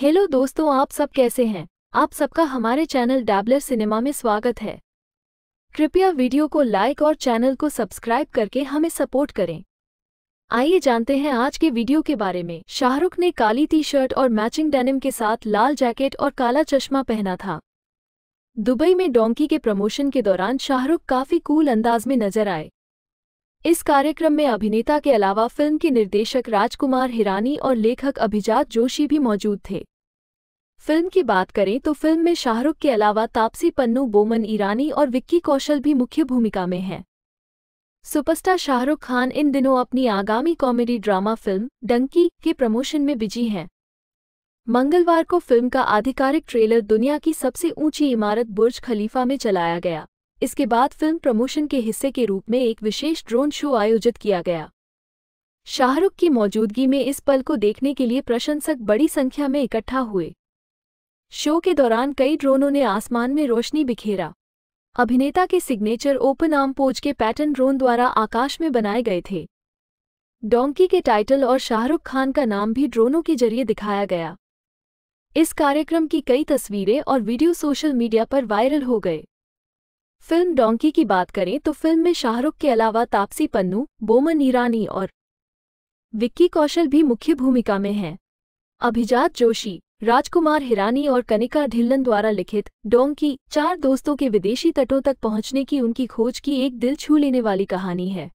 hello दोस्तों आप सब कैसे हैं आप सबका हमारे चैनल डैबलर सिनेमा में स्वागत है कृपया वीडियो को लाइक और चैनल को सब्सक्राइब करके हमें सपोर्ट करें आइए जानते हैं आज के वीडियो के बारे में शाहरुख ने काली टी शर्ट और मैचिंग डेनिम के साथ लाल जैकेट और काला चश्मा पहना था दुबई में डोंकी के प्रमोशन के दौरान शाहरुख काफी कूल अंदाज में नजर आए इस कार्यक्रम में अभिनेता के अलावा फिल्म के निर्देशक राजकुमार हिरानी और लेखक अभिजात जोशी भी मौजूद थे फिल्म की बात करें तो फिल्म में शाहरुख के अलावा तापसी पन्नू बोमन ईरानी और विक्की कौशल भी मुख्य भूमिका में हैं सुपरस्टार शाहरुख खान इन दिनों अपनी आगामी कॉमेडी ड्रामा फिल्म डंकी के प्रमोशन में बिजी हैं मंगलवार को फिल्म का आधिकारिक ट्रेलर दुनिया की सबसे ऊंची इमारत बुर्ज खलीफा में चलाया गया इसके बाद फिल्म प्रमोशन के हिस्से के रूप में एक विशेष ड्रोन शो आयोजित किया गया शाहरुख की मौजूदगी में इस पल को देखने के लिए प्रशंसक बड़ी संख्या में इकट्ठा हुए शो के दौरान कई ड्रोनों ने आसमान में रोशनी बिखेरा अभिनेता के सिग्नेचर ओपन आर्म पोज के पैटर्न ड्रोन द्वारा आकाश में बनाए गए थे डोंकी के टाइटल और शाहरुख खान का नाम भी ड्रोनों के जरिए दिखाया गया इस कार्यक्रम की कई तस्वीरें और वीडियो सोशल मीडिया पर वायरल हो गए फिल्म डोंकी की बात करें तो फिल्म में शाहरुख के अलावा तापसी पन्नू बोमन ईरानी और विक्की कौशल भी मुख्य भूमिका में हैं अभिजात जोशी राजकुमार हिरानी और कनिका ढिल्लन द्वारा लिखित डोंकी चार दोस्तों के विदेशी तटों तक पहुंचने की उनकी खोज की एक दिल छू लेने वाली कहानी है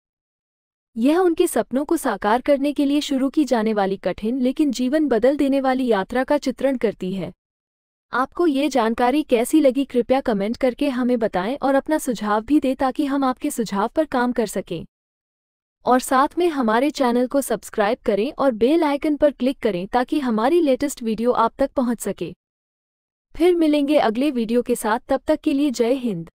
यह उनके सपनों को साकार करने के लिए शुरू की जाने वाली कठिन लेकिन जीवन बदल देने वाली यात्रा का चित्रण करती है आपको ये जानकारी कैसी लगी कृपया कमेंट करके हमें बताएं और अपना सुझाव भी दें ताकि हम आपके सुझाव पर काम कर सकें और साथ में हमारे चैनल को सब्सक्राइब करें और बेल आइकन पर क्लिक करें ताकि हमारी लेटेस्ट वीडियो आप तक पहुंच सके फिर मिलेंगे अगले वीडियो के साथ तब तक के लिए जय हिंद